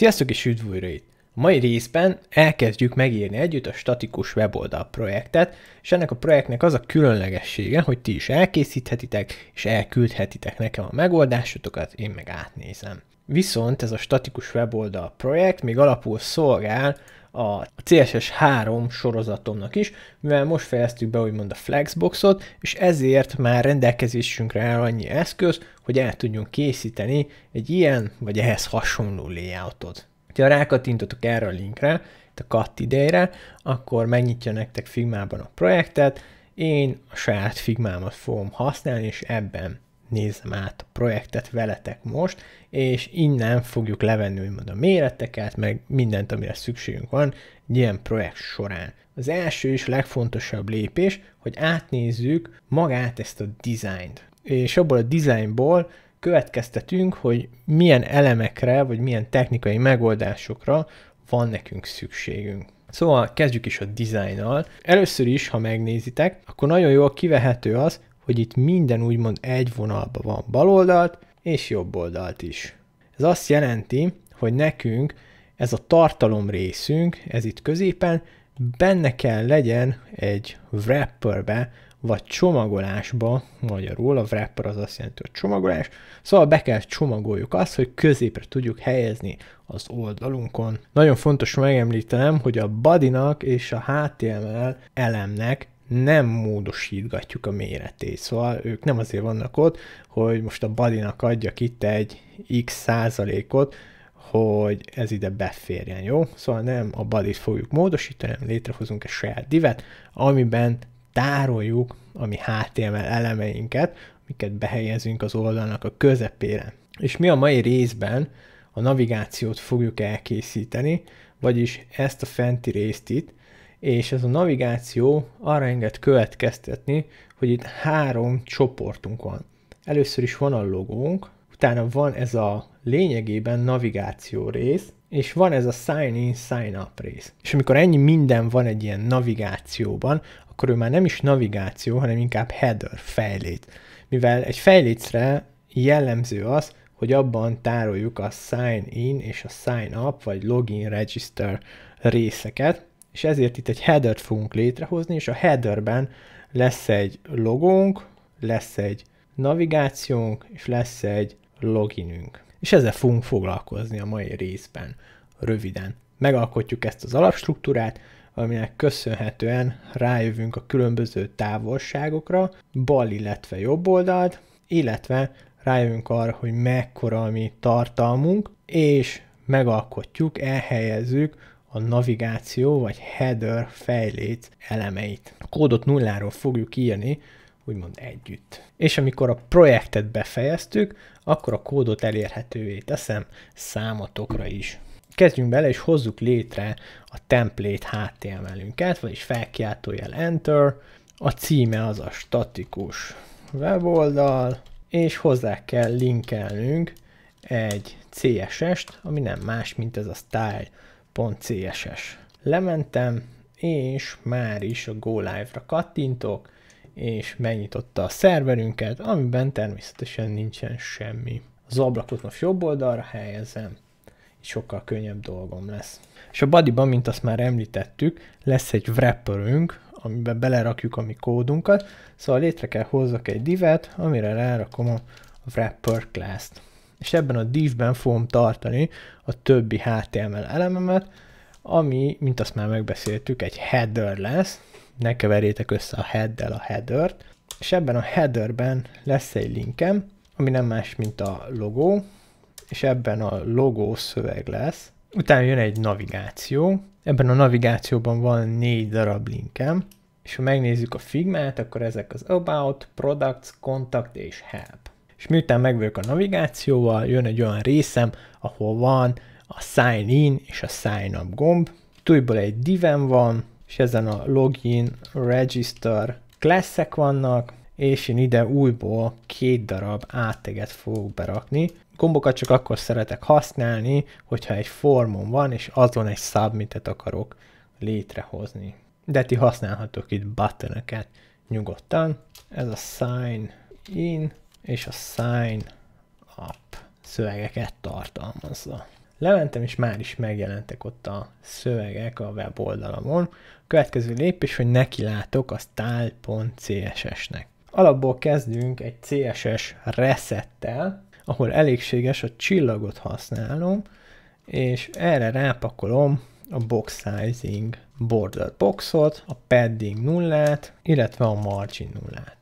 Sziasztok és üdv újra itt! A mai részben elkezdjük megírni együtt a statikus weboldal projektet, és ennek a projektnek az a különlegessége, hogy ti is elkészíthetitek, és elküldhetitek nekem a megoldásotokat, én meg átnézem. Viszont ez a statikus weboldal projekt még alapul szolgál a CSS 3 sorozatomnak is, mivel most fejeztük be úgymond a Flexboxot, és ezért már rendelkezésünkre áll annyi eszköz, hogy el tudjunk készíteni egy ilyen vagy ehhez hasonló layoutot. Ha rákattintotok erre a linkre, itt a cut idejre, akkor megnyitja nektek Figmában a projektet, én a saját Figmámat fogom használni, és ebben nézem át a projektet veletek most, és innen fogjuk levenni úgymond a méreteket, meg mindent, amire szükségünk van egy ilyen projekt során. Az első és legfontosabb lépés, hogy átnézzük magát ezt a dizájnt. És abból a dizájnból következtetünk, hogy milyen elemekre, vagy milyen technikai megoldásokra van nekünk szükségünk. Szóval kezdjük is a dizájnnal. Először is, ha megnézitek, akkor nagyon jól kivehető az, hogy itt minden úgymond egy vonalban van baloldalt és jobb oldalt is. Ez azt jelenti, hogy nekünk ez a tartalom részünk, ez itt középen, benne kell legyen egy wrapperbe, vagy csomagolásba, magyarul a wrapper az azt jelenti, hogy csomagolás, szóval be kell csomagoljuk azt, hogy középre tudjuk helyezni az oldalunkon. Nagyon fontos megemlítenem, hogy a badinak és a HTML elemnek nem módosítgatjuk a méretét. Szóval ők nem azért vannak ott, hogy most a badinak adjak itt egy x százalékot, hogy ez ide beférjen, jó? Szóval nem a badit fogjuk módosítani, hanem létrehozunk egy saját divet, amiben tároljuk a mi HTML elemeinket, amiket behelyezünk az oldalnak a közepére. És mi a mai részben a navigációt fogjuk elkészíteni, vagyis ezt a fenti részt itt, és ez a navigáció arra enged következtetni, hogy itt három csoportunk van. Először is van a logónk, utána van ez a lényegében navigáció rész, és van ez a sign in, sign up rész. És amikor ennyi minden van egy ilyen navigációban, akkor ő már nem is navigáció, hanem inkább header, fejlét. Mivel egy fejlétre jellemző az, hogy abban tároljuk a sign in és a sign up, vagy login register részeket, és ezért itt egy headert fogunk létrehozni, és a headerben lesz egy logónk, lesz egy navigációnk, és lesz egy loginünk. És ezzel fogunk foglalkozni a mai részben, röviden. Megalkotjuk ezt az alapstruktúrát, aminek köszönhetően rájövünk a különböző távolságokra, bal, illetve jobb oldalt, illetve rájövünk arra, hogy mekkora a mi tartalmunk, és megalkotjuk, elhelyezzük a navigáció vagy header fejlét elemeit. A kódot nulláról fogjuk írni, úgymond együtt. És amikor a projektet befejeztük, akkor a kódot elérhetővé teszem számotokra is. Kezdjünk bele, és hozzuk létre a template HTML-ünket, vagyis felkiáltójel Enter, a címe az a statikus weboldal, és hozzá kell linkelnünk egy CSS-t, ami nem más, mint ez a style .css. Lementem, és már is a Go Live-ra kattintok, és megnyitotta a szerverünket, amiben természetesen nincsen semmi. Az ablakot most jobb oldalra helyezem, így sokkal könnyebb dolgom lesz. És a badiban, mint azt már említettük, lesz egy wrapperünk, amiben belerakjuk a mi kódunkat, szóval létre kell hozzak egy divet, amire rárakom a wrapper class-t és ebben a divben fogom tartani a többi HTML elememet, ami, mint azt már megbeszéltük, egy header lesz, ne keverjétek össze a head-del a headert, és ebben a headerben lesz egy linkem, ami nem más, mint a logó, és ebben a logó szöveg lesz. Utána jön egy navigáció, ebben a navigációban van négy darab linkem, és ha megnézzük a figmát, akkor ezek az About, Products, Contact és Help és miután megvők a navigációval, jön egy olyan részem, ahol van a sign in és a sign up gomb. Túlból egy diven van, és ezen a login, register classek vannak, és én ide újból két darab áteget e fogok berakni. Gombokat csak akkor szeretek használni, hogyha egy formon van, és azon egy submitet akarok létrehozni. De ti használhatok itt buttonöket nyugodtan. Ez a sign in, és a sign up szövegeket tartalmazza. Lementem, és már is megjelentek ott a szövegek a weboldalamon. A következő lépés, hogy nekilátok a style.css-nek. Alapból kezdünk egy CSS resettel, ahol elégséges a csillagot használom, és erre rápakolom a box sizing border boxot, a padding nullát, illetve a margin nullát.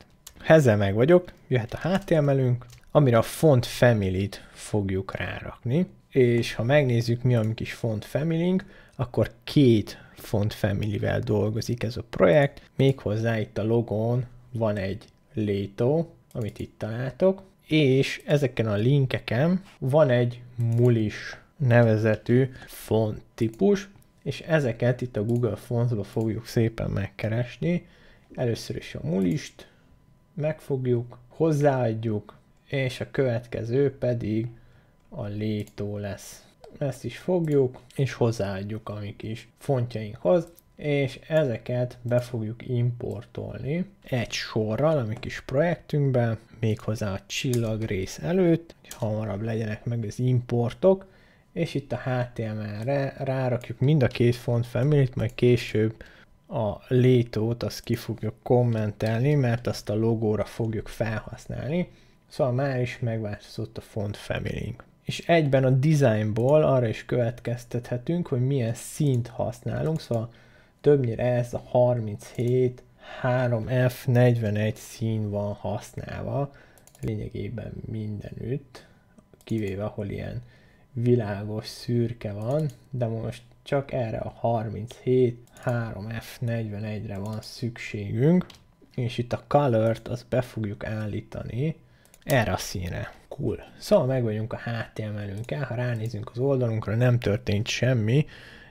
Heze meg vagyok, jöhet a HTML-ünk, amire a font family-t fogjuk rárakni, és ha megnézzük mi a mi kis font family akkor két font family-vel dolgozik ez a projekt, méghozzá itt a logón, van egy létó, amit itt találtok, és ezeken a linkeken van egy mulis nevezetű font típus, és ezeket itt a Google Fontsba fogjuk szépen megkeresni. Először is a mulist, megfogjuk, hozzáadjuk, és a következő pedig a létó lesz. Ezt is fogjuk, és hozzáadjuk a mi kis fontjainkhoz, és ezeket be fogjuk importolni egy sorral a mi kis projektünkbe, méghozzá a csillag rész előtt, hogy hamarabb legyenek meg az importok, és itt a HTML-re rárakjuk mind a két font family majd később a létót azt ki fogjuk kommentelni, mert azt a logóra fogjuk felhasználni. Szóval már is megváltozott a font family -nk. És egyben a designból arra is következtethetünk, hogy milyen színt használunk, szóval többnyire ez a 37 3F41 szín van használva, lényegében mindenütt, kivéve ahol ilyen világos szürke van, de most csak erre a 37 3F41-re van szükségünk, és itt a color-t azt be fogjuk állítani erre a színre. Cool. Szóval meg vagyunk a HTML-ünkkel, ha ránézünk az oldalunkra, nem történt semmi,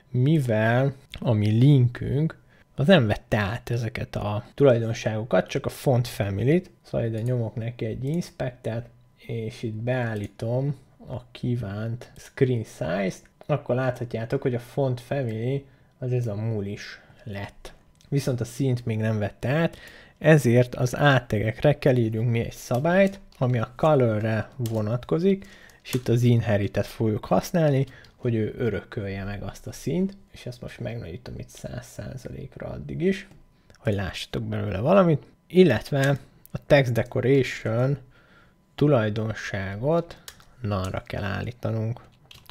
mivel a mi linkünk az nem vette át ezeket a tulajdonságokat, csak a font family-t, szóval ide nyomok neki egy inspectet, és itt beállítom a kívánt screen size-t, akkor láthatjátok, hogy a font family az ez a mul is lett. Viszont a szint még nem vette át, ezért az áttegekre kell írjunk mi egy szabályt, ami a colorre vonatkozik, és itt az inherited fogjuk használni, hogy ő örökölje meg azt a szint, és ezt most megnagyítom itt 100%-ra addig is, hogy lássatok belőle valamit, illetve a text decoration tulajdonságot nanra kell állítanunk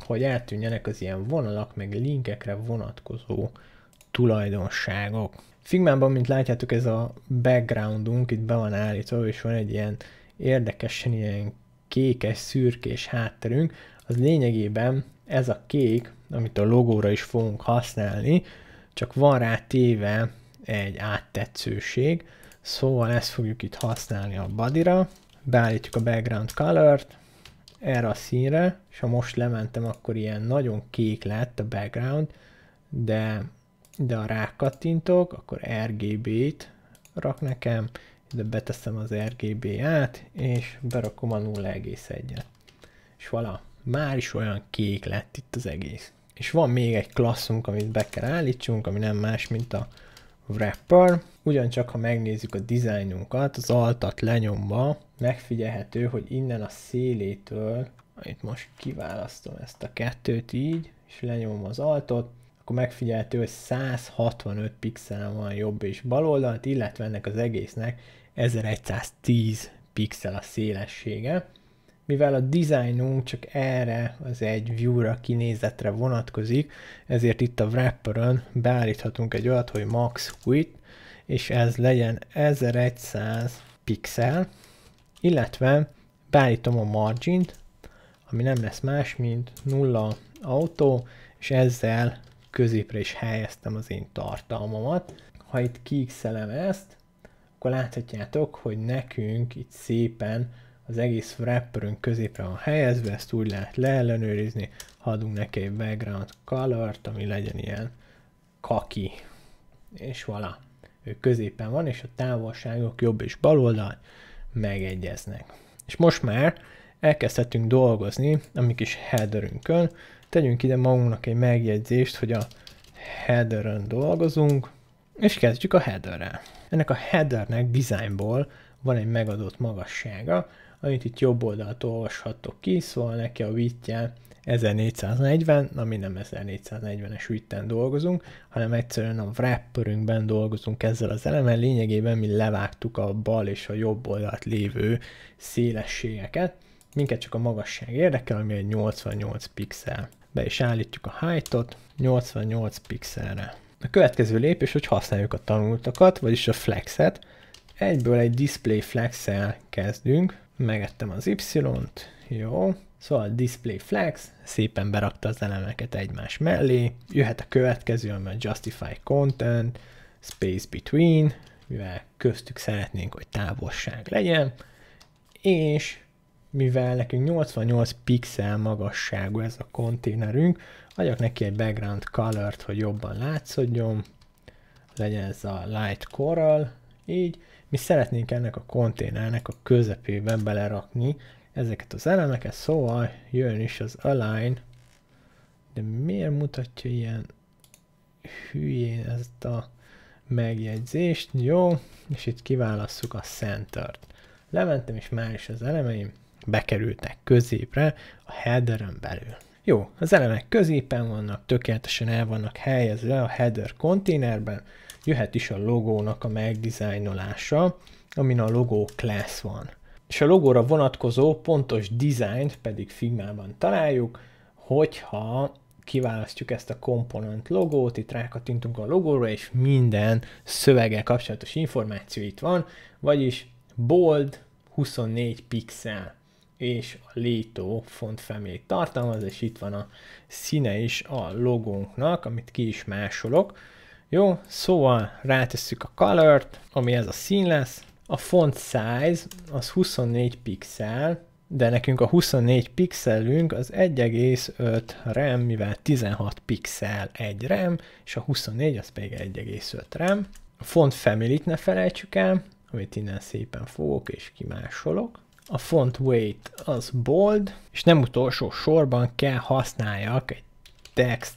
hogy eltűnjenek az ilyen vonalak, meg linkekre vonatkozó tulajdonságok. Figmában, mint látjátok, ez a backgroundunk itt be van állítva, és van egy ilyen érdekesen ilyen kékes, szürkés hátterünk. Az lényegében ez a kék, amit a logóra is fogunk használni, csak van rá téve egy áttetszőség, szóval ezt fogjuk itt használni a bodyra, beállítjuk a background color-t, erre a színre, és ha most lementem, akkor ilyen nagyon kék lett a background, de, de ha rákattintok, akkor RGB-t rak nekem, ide beteszem az RGB-át, és berakom a 0,1-et. És vala, már is olyan kék lett itt az egész. És van még egy klasszunk, amit be kell állítsunk, ami nem más, mint a wrapper. Ugyancsak, ha megnézzük a dizájnunkat, az altat lenyomva megfigyelhető, hogy innen a szélétől, itt most kiválasztom ezt a kettőt így, és lenyomom az altot, akkor megfigyelhető, hogy 165 pixelen van jobb és bal oldalt, illetve ennek az egésznek 1110 pixel a szélessége mivel a dizájnunk csak erre az egy view-ra kinézetre vonatkozik, ezért itt a wrapperön beállíthatunk egy olyat, hogy max width, és ez legyen 1100 pixel, illetve beállítom a margin, ami nem lesz más, mint nulla autó, és ezzel középre is helyeztem az én tartalmamat. Ha itt kikszelem ezt, akkor láthatjátok, hogy nekünk itt szépen az egész wrapperünk középre van helyezve, ezt úgy lehet leellenőrizni, ha adunk neki egy background color ami legyen ilyen kaki, és vala. Ő középen van, és a távolságok jobb és bal oldal megegyeznek. És most már elkezdhetünk dolgozni a mi kis headerünkön. Tegyünk ide magunknak egy megjegyzést, hogy a headerön dolgozunk, és kezdjük a headerrel. Ennek a headernek designból van egy megadott magassága, amit itt jobb oldalt olvashattok ki, szóval neki a vitje 1440, ami nem 1440-es vitten dolgozunk, hanem egyszerűen a wrapperünkben dolgozunk ezzel az elemen, lényegében mi levágtuk a bal és a jobb oldalt lévő szélességeket, minket csak a magasság érdekel, ami egy 88 pixel. Be is állítjuk a height-ot 88 pixelre. A következő lépés, hogy használjuk a tanultakat, vagyis a flexet. Egyből egy display flexel kezdünk, megettem az Y-t, jó, szóval display flex, szépen berakta az elemeket egymás mellé, jöhet a következő, ami a justify content, space between, mivel köztük szeretnénk, hogy távolság legyen, és mivel nekünk 88 pixel magasságú ez a konténerünk, adjak neki egy background color-t, hogy jobban látszódjon, legyen ez a light coral, így, mi szeretnénk ennek a konténernek a közepében belerakni ezeket az elemeket, szóval jön is az align, de miért mutatja ilyen hülyén ezt a megjegyzést, jó, és itt kiválasszuk a centert. Lementem, és már is az elemeim bekerültek középre a headeren belül. Jó, az elemek középen vannak, tökéletesen el vannak helyezve a header konténerben, jöhet is a logónak a megdizájnolása, amin a logó class van. És a logóra vonatkozó pontos dizájnt pedig Figmában találjuk, hogyha kiválasztjuk ezt a komponent logót, itt rákatintunk a logóra, és minden szöveggel kapcsolatos információ itt van, vagyis bold 24 pixel és a Létó font family tartalmaz, és itt van a színe is a logónknak, amit ki is másolok. Jó, szóval rátesszük a color-t, ami ez a szín lesz. A font size az 24 pixel, de nekünk a 24 pixelünk az 1,5 RAM, mivel 16 pixel 1 RAM, és a 24 az pedig 1,5 RAM. A font family-t ne felejtsük el, amit innen szépen fogok és kimásolok. A font weight az bold, és nem utolsó sorban kell használjak egy text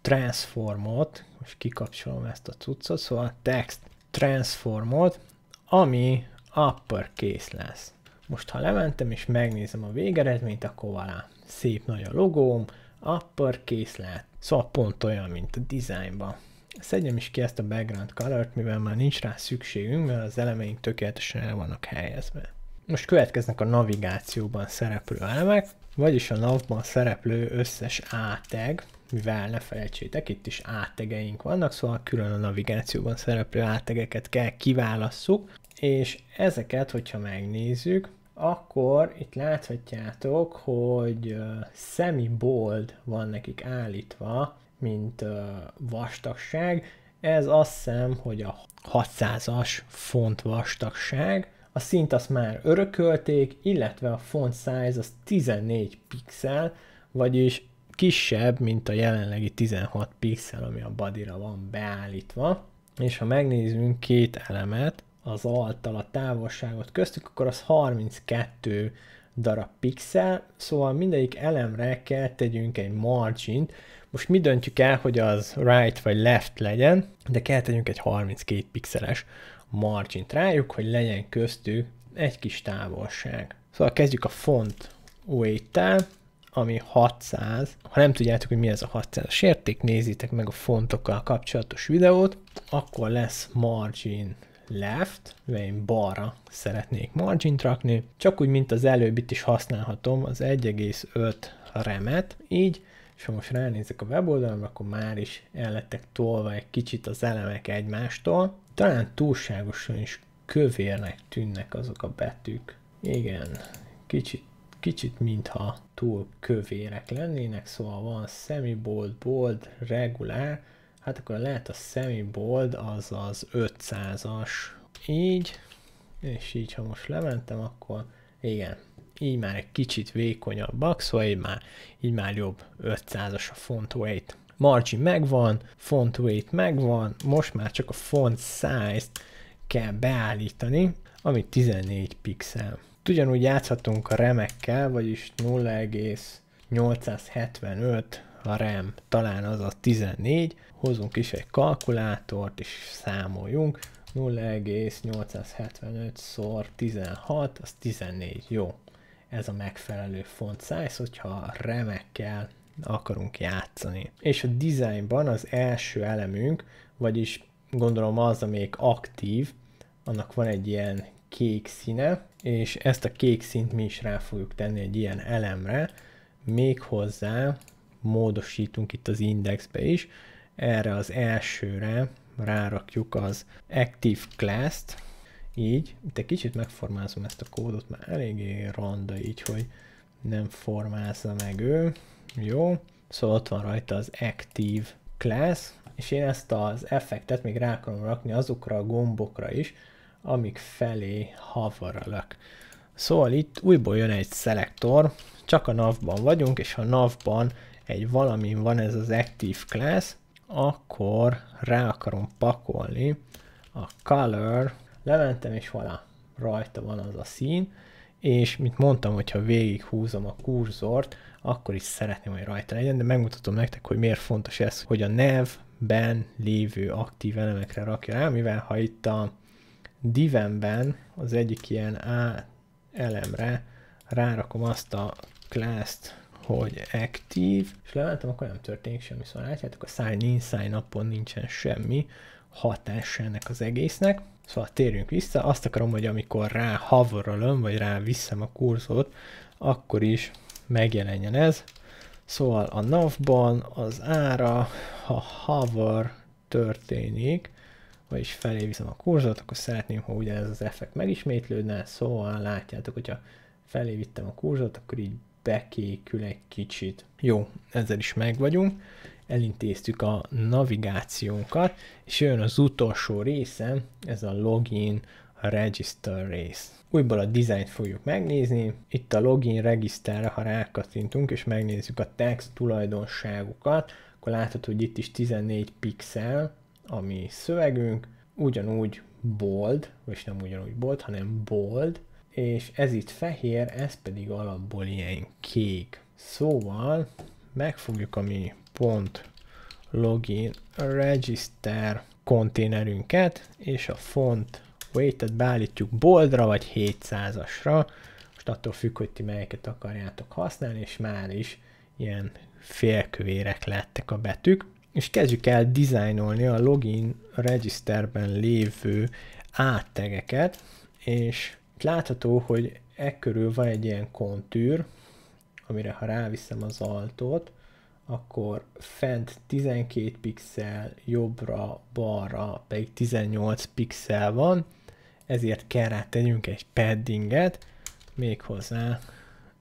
transformot, most kikapcsolom ezt a cuccot, szóval text transformot, ami upper kész lesz. Most ha lementem és megnézem a végeredményt, akkor valá, szép nagy a logóm, kész lett. Szóval pont olyan, mint a designban. Szedjem is ki ezt a background color mivel már nincs rá szükségünk, mert az elemeink tökéletesen el vannak helyezve. Most következnek a navigációban szereplő elemek, vagyis a navban szereplő összes A tag, mivel ne felejtsétek, itt is átegeink vannak, szóval külön a navigációban szereplő átegeket kell kiválasszuk, és ezeket, hogyha megnézzük, akkor itt láthatjátok, hogy semi bold van nekik állítva, mint vastagság. Ez azt hiszem, hogy a 600-as font vastagság. A szint azt már örökölték, illetve a font size az 14 pixel, vagyis kisebb, mint a jelenlegi 16 pixel, ami a badira van beállítva. És ha megnézzünk két elemet, az altal a távolságot köztük, akkor az 32 darab pixel, szóval mindegyik elemre kell tegyünk egy margint. Most mi döntjük el, hogy az right vagy left legyen, de kell tegyünk egy 32 pixeles margint rájuk, hogy legyen köztük egy kis távolság. Szóval kezdjük a font weight-tel, ami 600. Ha nem tudjátok, hogy mi ez a 600-as érték, nézzétek meg a fontokkal kapcsolatos videót, akkor lesz margin left, mivel én balra szeretnék margin rakni. Csak úgy, mint az előbbit is használhatom, az 1,5 remet, így, és ha most ránézek a weboldalamra, akkor már is el lettek tolva egy kicsit az elemek egymástól. Talán túlságosan is kövérnek tűnnek azok a betűk. Igen, kicsit kicsit mintha túl kövérek lennének, szóval van semibold, bold, regulár, hát akkor lehet a semibold az az 500-as, így, és így ha most lementem, akkor igen, így már egy kicsit vékonyabbak, szóval így már, így már jobb 500-as a font weight. Margin megvan, font weight megvan, most már csak a font size-t kell beállítani, ami 14 pixel. Itt ugyanúgy játszhatunk a remekkel, vagyis 0,875 a rem talán az a 14. Hozunk is egy kalkulátort, és számoljunk. 0,875 szor 16, az 14, jó. Ez a megfelelő font size, hogyha remekkel akarunk játszani. És a designban az első elemünk, vagyis gondolom az, amelyik aktív, annak van egy ilyen kék színe, és ezt a kék szint mi is rá fogjuk tenni egy ilyen elemre, méghozzá módosítunk itt az indexbe is, erre az elsőre rárakjuk az active class-t, így, itt egy kicsit megformázom ezt a kódot, már eléggé ronda így, hogy nem formázza meg ő, jó, szóval ott van rajta az active class, és én ezt az effektet még rá akarom rakni azokra a gombokra is, amik felé havaralak. Szóval itt újból jön egy szelektor, csak a navban vagyunk, és ha navban egy valamin van ez az active class, akkor rá akarom pakolni a color, lementem és vala, rajta van az a szín, és mint mondtam, hogyha végighúzom a kurzort, akkor is szeretném, hogy rajta legyen, de megmutatom nektek, hogy miért fontos ez, hogy a nevben lévő aktív elemekre rakja rá, mivel ha itt a divenben az egyik ilyen A elemre rárakom azt a class-t, hogy active, és leváltam, akkor nem történik semmi, szóval látjátok, a sign in, sign napon nincsen semmi hatása ennek az egésznek. Szóval térjünk vissza, azt akarom, hogy amikor rá hoverolom vagy rá visszem a kurzort, akkor is megjelenjen ez. Szóval a navban az ára, ha hover történik, vagyis felé viszem a kurzort, akkor szeretném, ha ugye ez az effekt megismétlődne, szóval látjátok, hogyha felé vittem a kurzort, akkor így bekékül egy kicsit. Jó, ezzel is megvagyunk, elintéztük a navigációnkat, és jön az utolsó része, ez a login a register rész. Újból a dizájnt fogjuk megnézni, itt a login regiszterre, ha rákattintunk, és megnézzük a text tulajdonságokat, akkor látható, hogy itt is 14 pixel, a mi szövegünk, ugyanúgy bold, vagy nem ugyanúgy bold, hanem bold, és ez itt fehér, ez pedig alapból ilyen kék. Szóval megfogjuk a mi pont login register konténerünket, és a font weightet beállítjuk boldra vagy 700-asra, most attól függ, hogy ti melyeket akarjátok használni, és már is ilyen félkövérek lettek a betűk és kezdjük el dizájnolni a login regiszterben lévő áttegeket, és látható, hogy e körül van egy ilyen kontűr, amire ha ráviszem az altot, akkor fent 12 pixel, jobbra, balra pedig 18 pixel van, ezért kell rá tegyünk egy paddinget, méghozzá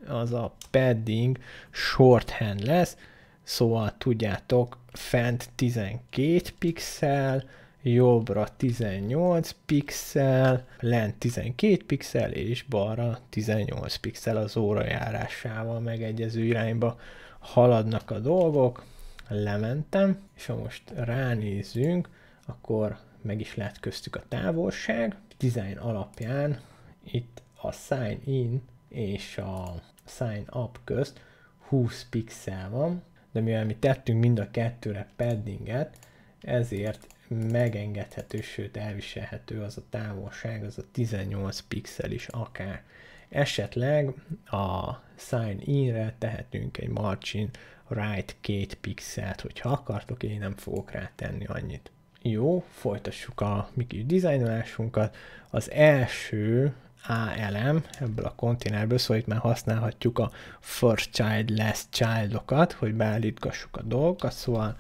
az a padding shorthand lesz, szóval tudjátok, fent 12 pixel, jobbra 18 pixel, lent 12 pixel, és balra 18 pixel az órajárásával megegyező irányba haladnak a dolgok. Lementem, és ha most ránézünk, akkor meg is lehet köztük a távolság. Design alapján itt a sign in és a sign up közt 20 pixel van, de mivel mi tettünk mind a kettőre paddinget, ezért megengedhető, sőt elviselhető az a távolság, az a 18 pixel is akár. Esetleg a sign in-re tehetünk egy margin right két pixelt, hogyha akartok, én nem fogok rá tenni annyit. Jó, folytassuk a mi kis dizájnolásunkat. Az első a elem ebből a konténerből, szóval itt már használhatjuk a first child, last childokat, hogy beállítgassuk a dolgokat, szóval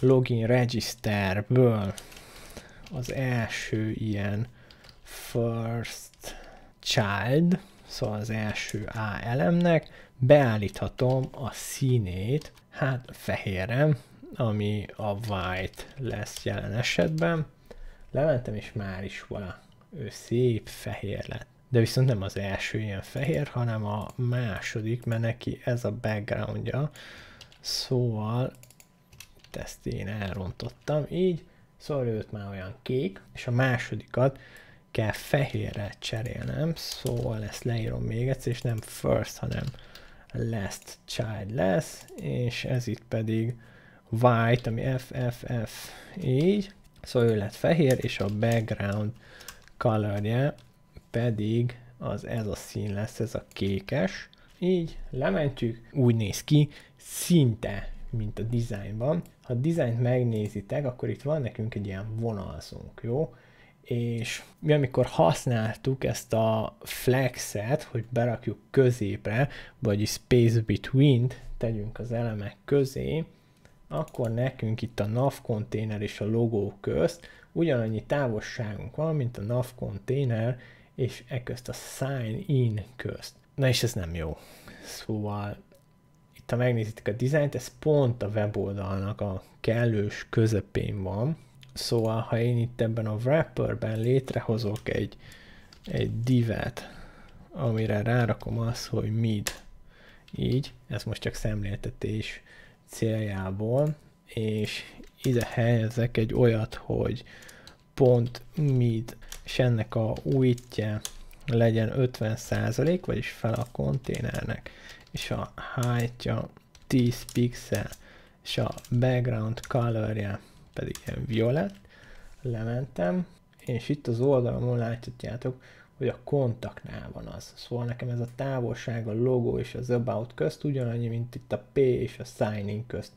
login registerből az első ilyen first child, szóval az első A nek beállíthatom a színét, hát fehérem, ami a white lesz jelen esetben. Lementem, és már is van ő szép fehér lett. De viszont nem az első ilyen fehér, hanem a második, mert neki ez a backgroundja. Szóval ezt én elrontottam így, szóval őt már olyan kék, és a másodikat kell fehérre cserélnem, szóval ezt leírom még egyszer, és nem first, hanem last child lesz, és ez itt pedig white, ami FFF, így, szóval ő lett fehér, és a background colorje pedig az ez a szín lesz, ez a kékes. Így lementjük, úgy néz ki, szinte, mint a dizájnban. Ha a dizájnt megnézitek, akkor itt van nekünk egy ilyen vonalzónk, jó? És mi amikor használtuk ezt a flexet, hogy berakjuk középre, vagyis space between tegyünk az elemek közé, akkor nekünk itt a nav konténer és a logó közt ugyanannyi távolságunk van, mint a NAV konténer, és e közt a sign-in közt. Na és ez nem jó. Szóval itt ha megnézitek a dizájnt, ez pont a weboldalnak a kellős közepén van. Szóval ha én itt ebben a wrapperben létrehozok egy, egy divet, amire rárakom azt, hogy mid, így, ez most csak szemléltetés céljából, és ide helyezek egy olyat, hogy pont mid, és ennek a újítja legyen 50% vagyis fel a konténernek, és a heightja 10 pixel, és a background colorja pedig ilyen violett, lementem, és itt az oldalon látjátok hogy a kontaknál van az. Szóval nekem ez a távolság, a logo és az about közt ugyanannyi, mint itt a P és a signing közt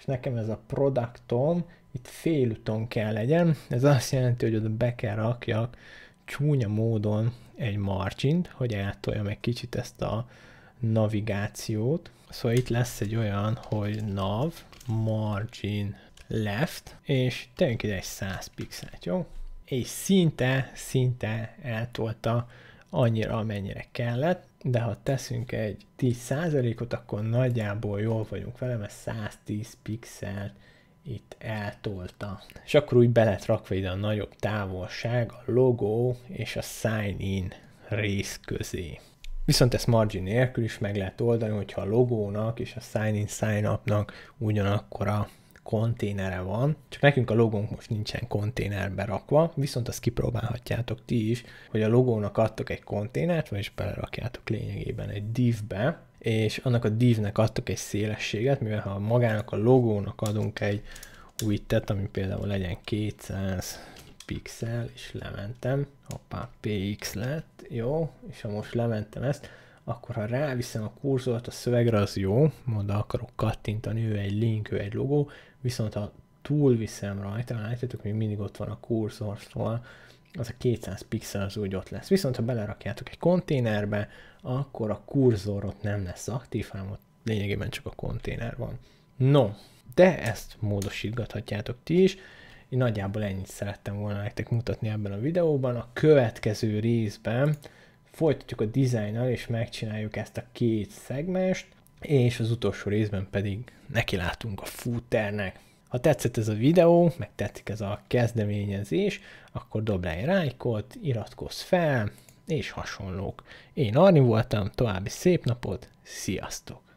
és nekem ez a produktom itt félúton kell legyen, ez azt jelenti, hogy oda be kell rakjak csúnya módon egy margint, hogy eltoljam egy kicsit ezt a navigációt. Szóval itt lesz egy olyan, hogy nav, margin left, és tegyünk ide egy 100 pixelt, jó? És szinte, szinte eltolta annyira, amennyire kellett, de ha teszünk egy 10%-ot, akkor nagyjából jól vagyunk vele, mert 110 pixelt itt eltolta. És akkor úgy belet rakva ide a nagyobb távolság, a logó és a sign-in rész közé. Viszont ezt margin nélkül is meg lehet oldani, hogyha a logónak és a sign-in sign-upnak ugyanakkor a konténere van, csak nekünk a logónk most nincsen konténerbe rakva, viszont azt kipróbálhatjátok ti is, hogy a logónak adtok egy konténert, vagyis belerakjátok lényegében egy divbe, és annak a divnek adtok egy szélességet, mivel ha magának a logónak adunk egy tett, ami például legyen 200 pixel, és lementem, hoppá, px lett, jó, és ha most lementem ezt, akkor ha ráviszem a kurzort a szövegre, az jó, oda akarok kattintani, ő egy link, ő egy logó, viszont ha túlviszem rajta, látjátok, még mindig ott van a kurzortól, az a 200 pixel az úgy ott lesz. Viszont ha belerakjátok egy konténerbe, akkor a kurzor ott nem lesz aktív, hanem ott lényegében csak a konténer van. No, de ezt módosítgathatjátok ti is. Én nagyjából ennyit szerettem volna nektek mutatni ebben a videóban. A következő részben folytatjuk a dizájnnal, és megcsináljuk ezt a két szegmest, és az utolsó részben pedig nekilátunk a footernek. Ha tetszett ez a videó, meg tetszik ez a kezdeményezés, akkor dobd egy rájkot, iratkozz fel, és hasonlók. Én Arni voltam, további szép napot, sziasztok!